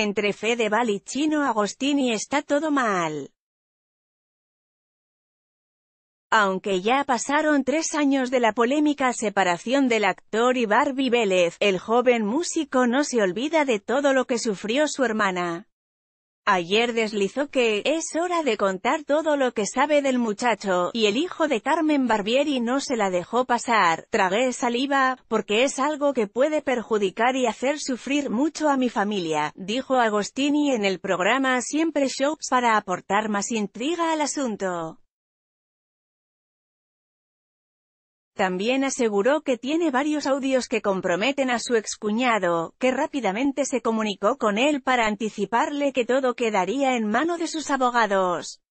entre Fedeval y Chino Agostini está todo mal. Aunque ya pasaron tres años de la polémica separación del actor y Barbie Vélez, el joven músico no se olvida de todo lo que sufrió su hermana. Ayer deslizó que, es hora de contar todo lo que sabe del muchacho, y el hijo de Carmen Barbieri no se la dejó pasar, tragué saliva, porque es algo que puede perjudicar y hacer sufrir mucho a mi familia, dijo Agostini en el programa Siempre Shows para aportar más intriga al asunto. También aseguró que tiene varios audios que comprometen a su excuñado, que rápidamente se comunicó con él para anticiparle que todo quedaría en mano de sus abogados.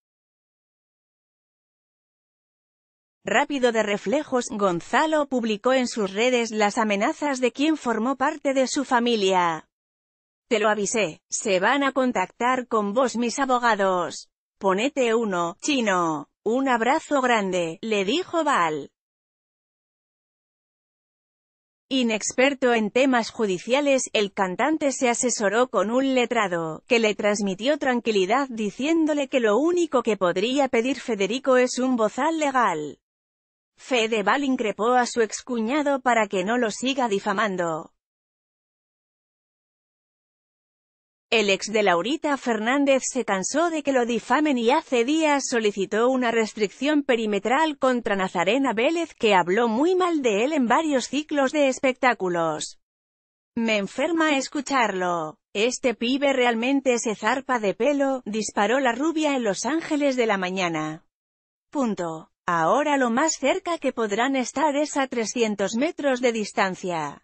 Rápido de reflejos, Gonzalo publicó en sus redes las amenazas de quien formó parte de su familia. Te lo avisé, se van a contactar con vos mis abogados. Ponete uno, chino. Un abrazo grande, le dijo Val. Inexperto en temas judiciales, el cantante se asesoró con un letrado, que le transmitió tranquilidad diciéndole que lo único que podría pedir Federico es un bozal legal. Fedeval increpó a su excuñado para que no lo siga difamando. El ex de Laurita Fernández se cansó de que lo difamen y hace días solicitó una restricción perimetral contra Nazarena Vélez que habló muy mal de él en varios ciclos de espectáculos. Me enferma escucharlo. Este pibe realmente se zarpa de pelo, disparó la rubia en Los Ángeles de la mañana. Punto. Ahora lo más cerca que podrán estar es a 300 metros de distancia.